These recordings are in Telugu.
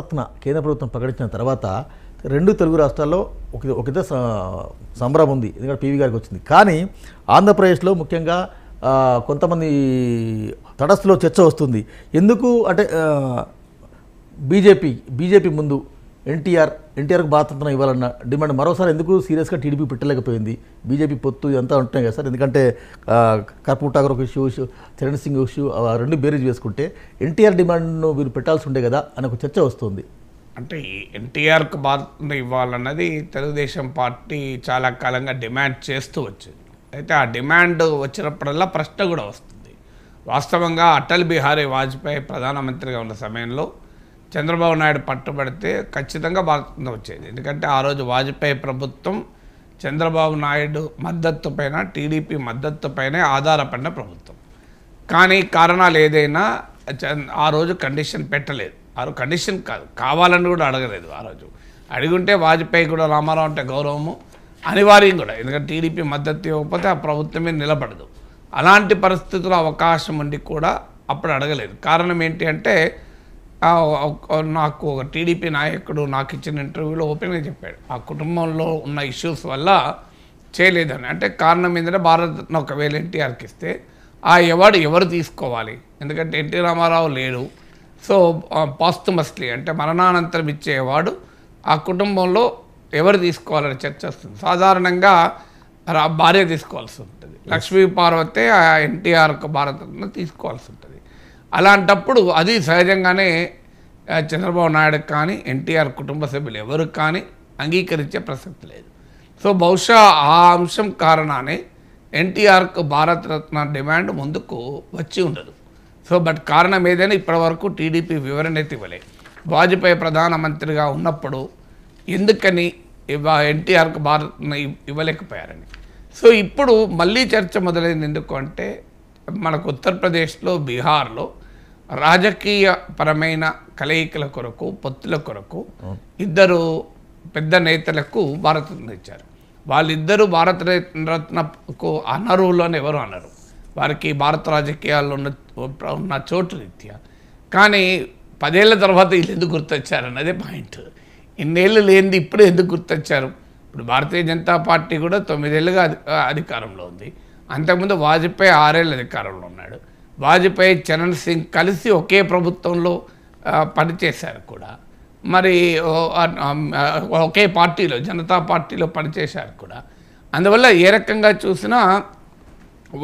రత్న కేంద్ర ప్రభుత్వం ప్రకటించిన తర్వాత రెండు తెలుగు రాష్ట్రాల్లో ఒక ఒకదే సంబరం ఉంది ఎందుకంటే పీవీ గారికి వచ్చింది కానీ ఆంధ్రప్రదేశ్లో ముఖ్యంగా కొంతమంది తటస్థలో చర్చ వస్తుంది ఎందుకు అంటే బీజేపీ బీజేపీ ముందు ఎన్టీఆర్ ఎన్టీఆర్కి బాధ్యతను ఇవ్వాలన్న డిమాండ్ మరోసారి ఎందుకు సీరియస్గా టీడీపీ పెట్టలేకపోయింది బీజేపీ పొత్తు ఇదంతా ఉంటున్నాయి కదా సార్ ఎందుకంటే కర్పూర్ ఠాగర్ ఒక ఇష్యూ చరణ్ సింగ్ ఇష్యూ రెండు బేరీజ్ వేసుకుంటే ఎన్టీఆర్ డిమాండ్ను వీరు పెట్టాల్సి ఉండే కదా అని ఒక చర్చ వస్తుంది అంటే ఎన్టీఆర్కు బాధ్యత ఇవ్వాలన్నది తెలుగుదేశం పార్టీ చాలా కాలంగా డిమాండ్ చేస్తూ వచ్చింది అయితే ఆ డిమాండ్ వచ్చినప్పుడల్లా ప్రశ్న కూడా వస్తుంది వాస్తవంగా అటల్ బిహారీ వాజ్పేయి ప్రధానమంత్రిగా ఉన్న సమయంలో చంద్రబాబు నాయుడు పట్టుబడితే ఖచ్చితంగా భారతరత్న వచ్చేది ఎందుకంటే ఆ రోజు వాజ్పేయి ప్రభుత్వం చంద్రబాబు నాయుడు మద్దతు పైన టీడీపీ మద్దతు పైనే ఆధారపడిన ప్రభుత్వం కానీ కారణాలు ఏదైనా ఆ రోజు కండిషన్ పెట్టలేదు ఆ రోజు కండిషన్ కాదు కావాలని కూడా అడగలేదు ఆ రోజు అడిగుంటే వాజ్పేయి కూడా రామారావు అంటే గౌరవము అనివార్యం కూడా ఎందుకంటే టీడీపీ మద్దతు ఇవ్వకపోతే ఆ ప్రభుత్వమే నిలబడదు అలాంటి పరిస్థితుల అవకాశం ఉండి కూడా అప్పుడు అడగలేదు కారణం ఏంటి అంటే నాకు ఒక టీడీపీ నాయకుడు నాకు ఇచ్చిన ఇంటర్వ్యూలో ఓపెన్గా చెప్పాడు ఆ కుటుంబంలో ఉన్న ఇష్యూస్ వల్ల చేయలేదని అంటే కారణం ఏంటంటే భారత్ ఒకవేళ ఎన్టీఆర్కి ఇస్తే ఆ అవార్డు ఎవరు తీసుకోవాలి ఎందుకంటే ఎన్టీ రామారావు లేడు సో పాస్తుమస్లీ అంటే మరణానంతరం ఇచ్చే అవార్డు ఆ కుటుంబంలో ఎవరు తీసుకోవాలని చర్చ వస్తుంది సాధారణంగా భార్య తీసుకోవాల్సి ఉంటుంది లక్ష్మీ పార్వతే ఆ ఎన్టీఆర్కు భారతరత్న తీసుకోవాల్సి ఉంటుంది అలాంటప్పుడు అది సహజంగానే చంద్రబాబు నాయుడుకి కానీ ఎన్టీఆర్ కుటుంబ సభ్యులు ఎవరికి కానీ అంగీకరించే ప్రసక్తి లేదు సో బహుశా ఆ అంశం కారణానే ఎన్టీఆర్కు భారతరత్న డిమాండ్ ముందుకు వచ్చి ఉండదు సో బట్ కారణం ఏదైనా ఇప్పటివరకు టీడీపీ వివరణ అయితే ఇవ్వలే వాజ్పేయి ప్రధానమంత్రిగా ఉన్నప్పుడు ఎందుకని ఎన్టీఆర్కు భారత్ ఇవ్వలేకపోయారని సో ఇప్పుడు మళ్ళీ చర్చ మొదలైంది ఎందుకు అంటే మనకు ఉత్తరప్రదేశ్లో బీహార్లో రాజకీయ పరమైన కలయికల కొరకు పొత్తుల కొరకు ఇద్దరు పెద్ద నేతలకు భారతరత్న ఇచ్చారు వాళ్ళిద్దరూ భారత రత్నకు అనరువులు అని ఎవరు అనరు వారికి భారత రాజకీయాల్లో ఉన్న ఉన్న చోటు రీత్యా కానీ పదేళ్ల తర్వాత వీళ్ళు ఎందుకు గుర్తొచ్చారు అన్నదే పాయింట్ ఇన్నేళ్ళు లేనిది ఇప్పుడు ఎందుకు గుర్తొచ్చారు ఇప్పుడు భారతీయ జనతా పార్టీ కూడా తొమ్మిదేళ్ళుగా అధికారంలో ఉంది అంతకుముందు వాజ్పేయి ఆరేళ్ళు అధికారంలో ఉన్నాడు వాజ్పేయి చరణ్ సింగ్ కలిసి ఒకే ప్రభుత్వంలో పనిచేశారు కూడా మరి ఒకే పార్టీలో జనతా పార్టీలో పనిచేశారు కూడా అందువల్ల ఏ రకంగా చూసినా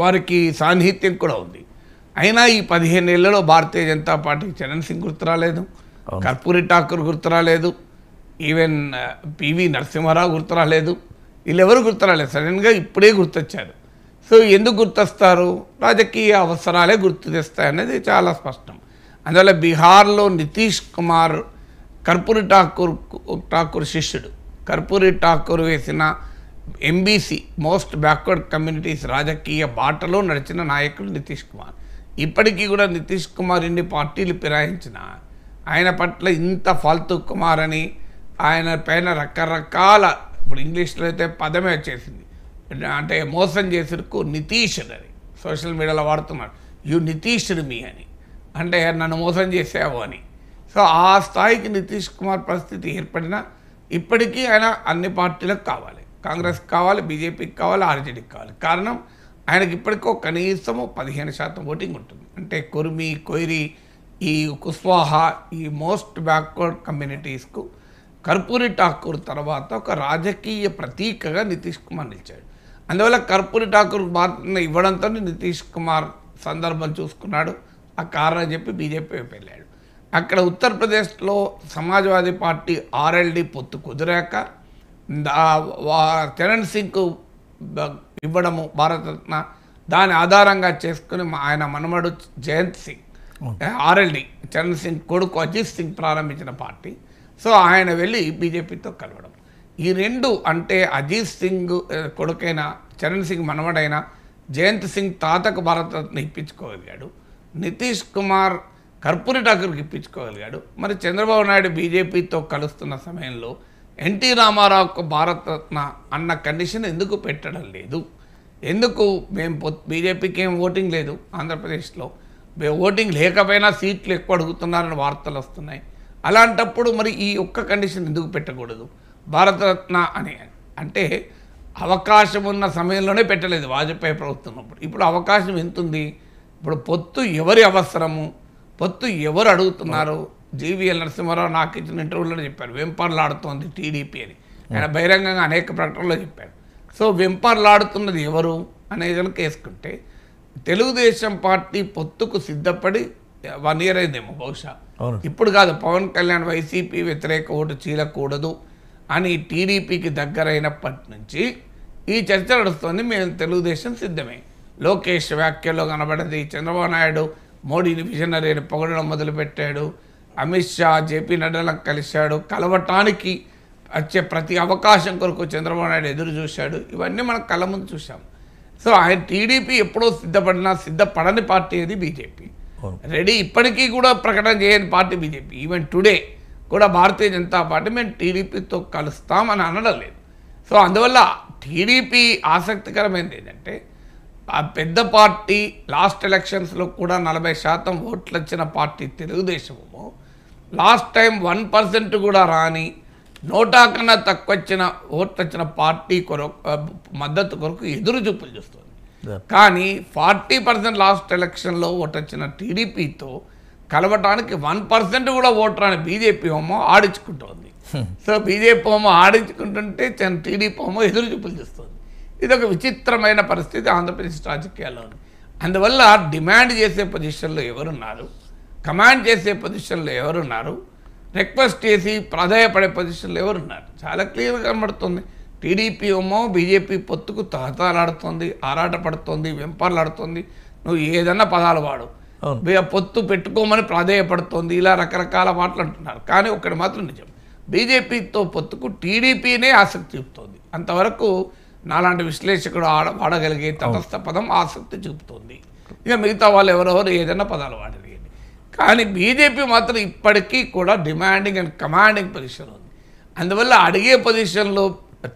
వారికి సాన్నిహిత్యం కూడా ఉంది అయినా ఈ పదిహేను ఏళ్లలో భారతీయ జనతా పార్టీకి చరణ్ సింగ్ గుర్తు రాలేదు కర్పూరి ఠాకూర్ గుర్తు రాలేదు ఈవెన్ పివి నరసింహారావు గుర్తు రాలేదు వీళ్ళెవరు గుర్తు రాలేదు సడన్గా ఇప్పుడే గుర్తొచ్చారు సో ఎందుకు గుర్తొస్తారు రాజకీయ అవసరాలే గుర్తు తెస్తాయనేది చాలా స్పష్టం అందువల్ల బీహార్లో నితీష్ కుమార్ కర్పూరి ఠాకూర్ ఠాకూర్ శిష్యుడు కర్పూరి ఠాకూర్ వేసిన ఎంబీసీ మోస్ట్ బ్యాక్వర్డ్ కమ్యూనిటీస్ రాజకీయ బాటలో నడిచిన నాయకుడు నితీష్ కుమార్ ఇప్పటికీ కూడా నితీష్ కుమార్ ఇన్ని పార్టీలు ఫిరాయించిన ఆయన పట్ల ఇంత ఫాల్తు కుమార్ అని ఆయన పైన రకరకాల ఇప్పుడు ఇంగ్లీష్లో అయితే పదమే వచ్చేసింది అంటే మోసం చేసిరుకు నితీష్ అని సోషల్ మీడియాలో వాడుతున్నాడు యు నితీష్ మీ అని అంటే నన్ను మోసం చేసావు అని సో ఆ స్థాయికి నితీష్ కుమార్ పరిస్థితి ఏర్పడినా ఇప్పటికీ ఆయన అన్ని పార్టీలకు కావాలి కాంగ్రెస్కి కావాలి బీజేపీకి కావాలి ఆర్జేడీకి కావాలి కారణం ఆయనకి ఇప్పటికో కనీసము పదిహేను శాతం ఓటింగ్ ఉంటుంది అంటే కుర్మి కొయిరి ఈ కుస్వాహా ఈ మోస్ట్ బ్యాక్వర్డ్ కమ్యూనిటీస్కు కర్పూరి ఠాకూర్ తర్వాత ఒక రాజకీయ ప్రతీకగా నితీష్ కుమార్ నిలిచాడు అందువల్ల కర్పూరి ఠాకూర్ మాత్రం ఇవ్వడంతో నితీష్ కుమార్ సందర్భం చూసుకున్నాడు ఆ కారణం చెప్పి బీజేపీ వెళ్ళాడు అక్కడ ఉత్తరప్రదేశ్లో సమాజ్వాదీ పార్టీ ఆర్ఎల్డి పొత్తు కుదిరాక చరణ్ సింగ్కు ఇవ్వడము భారతరత్న దాని ఆధారంగా చేసుకుని ఆయన మనమడు జయంత్ సింగ్ ఆర్ఎల్డి చరణ్ సింగ్ కొడుకు అజిత్ సింగ్ ప్రారంభించిన పార్టీ సో ఆయన వెళ్ళి బీజేపీతో కలవడం ఈ రెండు అంటే అజీత్ సింగ్ కొడుకైన చరణ్ సింగ్ మనవడైన జయంత్ సింగ్ తాతకు భారతరత్న ఇప్పించుకోగలిగాడు నితీష్ కుమార్ కర్పూరి ఠాకూర్కి ఇప్పించుకోగలిగాడు మరి చంద్రబాబు నాయుడు బీజేపీతో కలుస్తున్న సమయంలో ఎన్టీ రామారావుకు భారతరత్న అన్న కండిషన్ ఎందుకు పెట్టడం లేదు ఎందుకు మేము బీజేపీకి ఏం ఓటింగ్ లేదు ఆంధ్రప్రదేశ్లో ఓటింగ్ లేకపోయినా సీట్లు ఎక్కువ అడుగుతున్నారని వార్తలు వస్తున్నాయి అలాంటప్పుడు మరి ఈ ఒక్క కండిషన్ ఎందుకు పెట్టకూడదు భారతరత్న అని అంటే అవకాశం ఉన్న సమయంలోనే పెట్టలేదు వాజపేయి ప్రభుత్వం ఇప్పుడు అవకాశం ఎంతుంది ఇప్పుడు పొత్తు ఎవరి అవసరము పొత్తు ఎవరు అడుగుతున్నారు జీవీఎల్ నరసింహారావు నాకు ఇచ్చిన ఇంటర్వ్యూలో చెప్పారు వెంపర్లాడుతోంది టీడీపీ అని ఆయన బహిరంగంగా అనేక ప్రకటనలో చెప్పారు సో వెంపర్లాడుతున్నది ఎవరు అనే కనుక వేసుకుంటే తెలుగుదేశం పార్టీ పొత్తుకు సిద్ధపడి వన్ ఇయర్ అయిందేమో బహుశా ఇప్పుడు కాదు పవన్ కళ్యాణ్ వైసీపీ వ్యతిరేక ఓటు చీలకూడదు అని టీడీపీకి దగ్గరైనప్పటి నుంచి ఈ చర్చ నడుస్తుంది మేము తెలుగుదేశం సిద్ధమే లోకేష్ వ్యాఖ్యలో కనబడింది చంద్రబాబు నాయుడు మోడీని విజనరీని పొగడడం మొదలుపెట్టాడు అమిత్ షా జేపీ నడ్డాలను కలిశాడు కలవటానికి వచ్చే ప్రతి అవకాశం కొరకు చంద్రబాబు నాయుడు ఎదురు చూశాడు ఇవన్నీ మనం కళ్ళ ముందు చూసాం సో ఆయన టీడీపీ ఎప్పుడో సిద్ధపడినా సిద్ధపడని పార్టీ అది బీజేపీ రెడీ ఇప్పటికీ కూడా ప్రకటన చేయని పార్టీ బీజేపీ ఈవెన్ టుడే కూడా భారతీయ జనతా పార్టీ మేము టీడీపీతో కలుస్తామని అనడం లేదు సో అందువల్ల టీడీపీ ఆసక్తికరమైనది ఏంటంటే ఆ పెద్ద పార్టీ లాస్ట్ ఎలక్షన్స్లో కూడా నలభై శాతం ఓట్లు వచ్చిన పార్టీ తెలుగుదేశము లాస్ట్ టైం వన్ పర్సెంట్ కూడా రాని నోటా కన్నా తక్కువ వచ్చిన ఓట్లు వచ్చిన పార్టీ కొరకు మద్దతు కొరకు ఎదురు చూపులు చూస్తుంది కానీ ఫార్టీ పర్సెంట్ లాస్ట్ ఎలక్షన్లో ఓటు వచ్చిన టీడీపీతో కలవటానికి వన్ పర్సెంట్ కూడా అని బీజేపీ హోమో ఆడించుకుంటోంది సో బీజేపీ హోమో ఆడించుకుంటుంటే టీడీపీ హోమో ఎదురు చూపులు చేస్తుంది ఇది ఒక విచిత్రమైన పరిస్థితి ఆంధ్రప్రదేశ్ రాజకీయాల్లో అందువల్ల డిమాండ్ చేసే పొజిషన్లో ఎవరున్నారు కమాండ్ చేసే పొజిషన్లో ఎవరున్నారు రిక్వెస్ట్ చేసి ప్రాధాయపడే పొజిషన్లో ఎవరున్నారు చాలా క్లియర్గా కనబడుతుంది టీడీపీ ఏమో బీజేపీ పొత్తుకు తహతలాడుతుంది ఆరాటపడుతుంది ఆడుతుంది నువ్వు ఏదన్నా పదాలు వాడు పొత్తు పెట్టుకోమని ప్రాధేయపడుతోంది ఇలా రకరకాల మాటలు అంటున్నారు కానీ ఒక్కటి మాత్రం నిజం బీజేపీతో పొత్తుకు టీడీపీనే ఆసక్తి చూపుతోంది అంతవరకు నాలాంటి విశ్లేషకుడు ఆడ వాడగలిగే తటస్థ పదం ఆసక్తి చూపుతోంది ఇక మిగతా వాళ్ళు ఎవరెవరు ఏదైనా పదాలు వాడేది కానీ బీజేపీ మాత్రం ఇప్పటికీ కూడా డిమాండింగ్ అండ్ కమాండింగ్ పొజిషన్ ఉంది అందువల్ల అడిగే పొజిషన్లో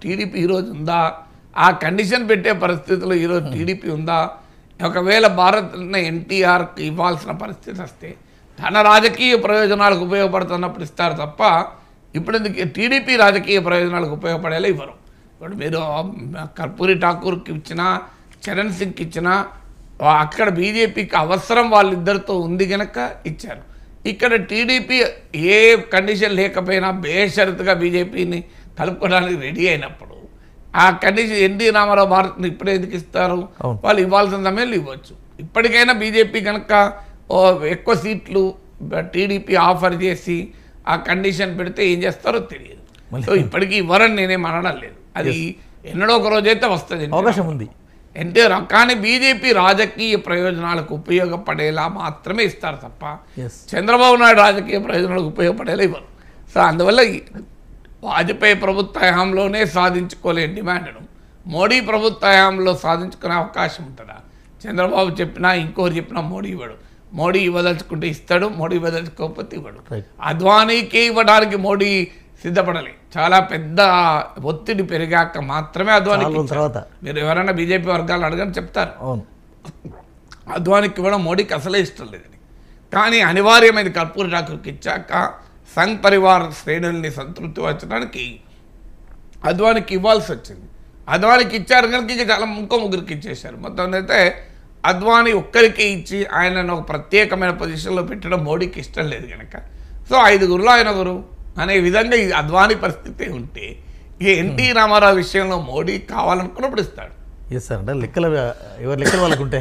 టీడీపీ ఈరోజు ఉందా ఆ కండిషన్ పెట్టే పరిస్థితుల్లో ఈరోజు టీడీపీ ఉందా ఒకవేళ భారత్ ఎన్టీఆర్కి ఇవ్వాల్సిన పరిస్థితి వస్తే తన రాజకీయ ప్రయోజనాలకు ఉపయోగపడుతున్నప్పుడు ఇస్తారు తప్ప ఇప్పుడు టీడీపీ రాజకీయ ప్రయోజనాలకు ఉపయోగపడేలా ఇవ్వరు ఇప్పుడు మీరు కర్పూరి ఠాకూర్కి ఇచ్చినా చరణ్ సింగ్కి ఇచ్చినా అక్కడ బీజేపీకి అవసరం వాళ్ళిద్దరితో ఉంది కనుక ఇచ్చారు ఇక్కడ టీడీపీ ఏ కండిషన్ లేకపోయినా బేషరతుగా బీజేపీని కలుపుకోవడానికి రెడీ అయినప్పుడు ఆ కండిషన్ ఎన్డీ రామారావు భారత్ని ఇప్పుడే ఎందుకు ఇస్తారు వాళ్ళు ఇవ్వాల్సిన సమయంలో ఇవ్వచ్చు ఇప్పటికైనా బీజేపీ కనుక ఎక్కువ సీట్లు టీడీపీ ఆఫర్ చేసి ఆ కండిషన్ పెడితే ఏం చేస్తారో తెలియదు ఇప్పటికీ ఇవ్వరని నేనేం అనడం లేదు అది ఎన్నడో ఒక రోజైతే వస్తుంది అవకాశం ఉంది ఎన్టీఆర్ కానీ బీజేపీ రాజకీయ ప్రయోజనాలకు ఉపయోగపడేలా మాత్రమే ఇస్తారు తప్ప చంద్రబాబు నాయుడు రాజకీయ ప్రయోజనాలకు ఉపయోగపడేలా ఇవ్వరు సో అందువల్ల వాజ్పేయి ప్రభుత్వ హయాంలోనే సాధించుకోలేని డిమాండ్ను మోడీ ప్రభుత్వ హయాంలో సాధించుకునే అవకాశం ఉంటుందా చంద్రబాబు చెప్పినా ఇంకోరు చెప్పినా మోడీ ఇవ్వడు మోడీ ఇవ్వదలుచుకుంటే ఇస్తాడు మోడీ ఇవ్వదలుచుకోకపోతే ఇవ్వడు అద్వానీకి ఇవ్వడానికి మోడీ సిద్ధపడలే చాలా పెద్ద ఒత్తిడి పెరిగాక మాత్రమే అద్వానికి తర్వాత మీరు ఎవరైనా బీజేపీ వర్గాలు అడగని చెప్తారు అద్వానికి ఇవ్వడం మోడీకి అసలే ఇష్టం లేదని కానీ అనివార్యమైన కర్పూరి ఠాకూర్కి ఇచ్చాక సంఘ్ పరివార శ్రేణుల్ని వచ్చడానికి అద్వానికి ఇవ్వాల్సి వచ్చింది అద్వానికి ఇచ్చారు కనుక ఇక చాలా ఇంకో ముగ్గురికి ఇచ్చేశారు మొత్తం అయితే అద్వాని ఒక్కరికి ఇచ్చి ఆయనను ఒక ప్రత్యేకమైన పొజిషన్లో పెట్టడం మోడీకి ఇష్టం లేదు కనుక సో ఐదుగురులో ఆయన గురు అనే విధంగా ఈ అద్వాని పరిస్థితి ఉంటే ఈ ఎన్టీ రామారావు విషయంలో మోడీ కావాలనుకున్నప్పుడు ఇస్తాడు ఎస్ సార్ అంటే లెక్కలు ఎవరు లెక్కలు వాళ్ళకు ఉంటాయి